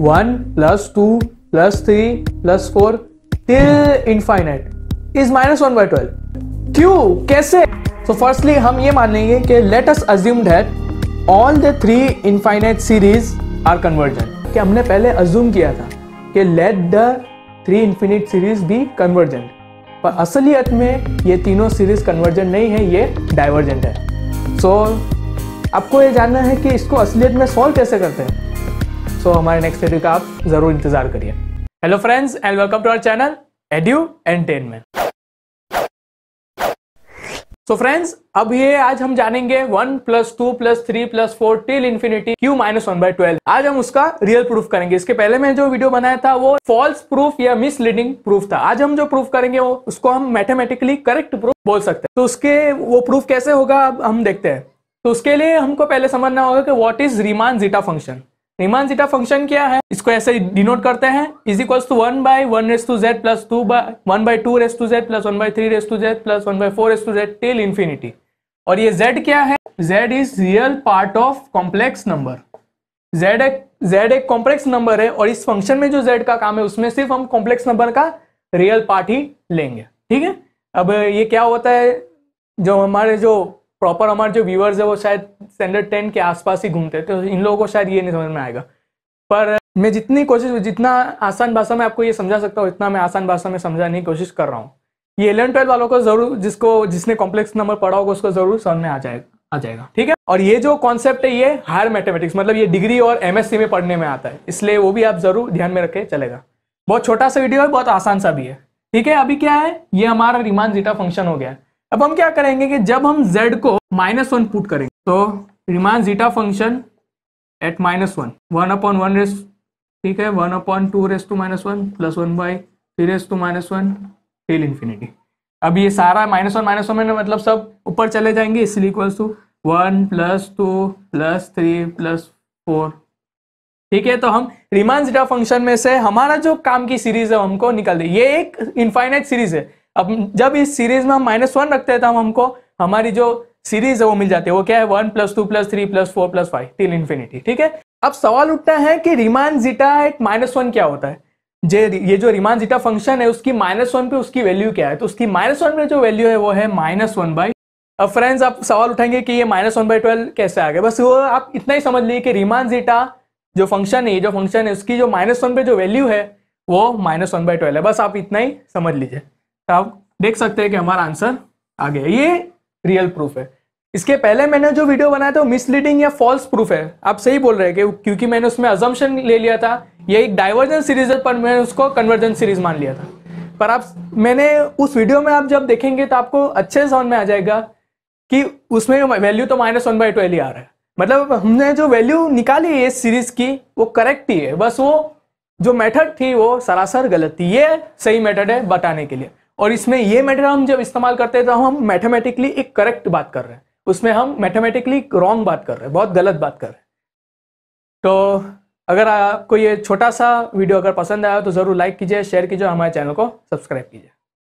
one plus two plus three plus four till infinite is minus one by twelve क्यों कैसे सो so firstly हम ये मान लेंगे कि let us assume that all the three infinite series are convergent कि हमने पहले अज्यूम किया था कि let the three infinite series भी कन्वर्जेंट पर असलियत में ये तीनों सीरीज कन्वर्जेंट नहीं है ये डाइवर्जेंट है सो so, आपको ये जानना है कि इसको असलियत में सॉल्व कैसे करते हैं सो तो हमारे नेक्स्ट वीडियो का आप जरूर इंतजार करिए hello friends and welcome to our channel edutainment so friends अब ये आज हम जानेंगे one plus two plus three plus four till infinity क्यू माइनस वन बाय ट्वेल्व आज हम उसका रियल प्रूफ करेंगे इसके पहले मैं जो वीडियो बनाया था वो फॉल्स प्रूफ या मिसलीडिंग प्रूफ था आज हम जो प्रूफ करेंगे वो उसको हम मैथमेटिकली करेक्ट प्रूफ बोल सकते हैं तो उसके वो प्रूफ कैसे होगा अब हम देखते हैं तो उसके लिए हमको पहले समझना होगा कि what is Riemann zeta function Riemann zeta function क्या है इसको ऐसे डिनोट करते हैं is equals to one by one raise to z plus two by one by two raise to z plus one by three raise to z plus one by four raise to z till infinity और ये z क्या है z is real part of complex number z एक z एक complex number है और इस function में जो जेड का काम है उसमें सिर्फ हम कॉम्प्लेक्स नंबर का रियल पार्ट ही लेंगे ठीक है अब ये क्या होता है जो हमारे जो प्रॉपर हमारे जो व्यूअर्स है वो शायद स्टैंडर्ड टेन के आसपास ही घूमते तो इन लोगों को शायद ये नहीं समझ में आएगा पर मैं जितनी कोशिश जितना आसान भाषा में आपको ये समझा सकता हूँ इतना मैं आसान भाषा में समझाने की कोशिश कर रहा हूँ ये इलेवन ट्वेल्थ वालों को जरूर जिसको जिसने कॉम्प्लेक्स नंबर पढ़ा होगा उसको जरूर समझ में आ जाएगा आ जाएगा ठीक है और ये जो कॉन्सेप्ट है ये हायर मैथमेटिक्स मतलब ये डिग्री और एमएससी में पढ़ने में आता है इसलिए वो भी आप जरूर ध्यान में रखें चलेगा बहुत छोटा सा वीडियो है बहुत आसान सा भी है ठीक है अभी क्या है ये हमारा रिमान जीटा फंक्शन हो गया है अब हम क्या करेंगे कि जब हम z को माइनस वन पुट करेंगे तो Riemann zeta function at minus one one upon one raise ठीक है one upon two raise to minus one plus one by three raise to minus one till infinity अब ये सारा minus one minus one में मतलब सब ऊपर चले जाएंगे इसलिए equals to one plus two plus three plus four ठीक है तो हम रिमान जीटा फंक्शन में से हमारा जो काम की सीरीज है हमको निकल दे ये एक इनफाइनाइट सीरीज है अब जब इस सीरीज में हम माइनस वन रखते हैं तो हम हमको हमारी जो सीरीज है वो मिल जाती है वो क्या है one plus two plus three plus four plus five till infinity ठीक है अब सवाल उठता है कि Riemann zeta at minus one क्या होता है जे ये जो रिमान जीटा फंक्शन है उसकी माइनस वन पे उसकी वैल्यू क्या है तो उसकी माइनस वन पे जो वैल्यू है वो है माइनस वन बाई अब फ्रेंड्स आप सवाल उठाएंगे कि ये माइनस वन बाई ट्वेल्व कैसे आ गए बस वो आप इतना ही समझ लीजिए कि रिमान जीटा जो फंक्शन है ये जो फंक्शन है उसकी जो माइनस वन पे जो वैल्यू है वो माइनस वन बाई ट्वेल्व है बस आप इतना ही समझ लीजिए तो आप देख सकते हैं कि हमारा आंसर आ गया ये रियल प्रूफ है इसके पहले मैंने जो वीडियो बनाया था वो मिसलीडिंग या फॉल्स प्रूफ है आप सही बोल रहे हैं क्योंकि मैंने उसमें अजम्पन ले लिया था यह एक डाइवर्जन सीरीज है पर मैंने उसको कन्वर्जन सीरीज मान लिया था पर आप मैंने उस वीडियो में आप जब देखेंगे तो आपको अच्छे समझ में आ जाएगा कि उसमें वैल्यू तो माइनस वन बाई ट्वेल्व ही आ रहा है मतलब हमने जो वैल्यू निकाली है इस सीरीज की वो करेक्ट ही है बस वो जो मेथड थी वो सरासर गलत थी ये सही मेथड है बताने के लिए और इसमें ये मैटर हम जब इस्तेमाल करते हैं तो हम मैथमेटिकली एक करेक्ट बात कर रहे हैं उसमें हम मैथमेटिकली रॉन्ग बात कर रहे हैं बहुत गलत बात कर रहे हैं तो अगर आपको ये छोटा सा वीडियो अगर पसंद आया तो ज़रूर लाइक कीजिए शेयर कीजिए हमारे चैनल को सब्सक्राइब कीजिए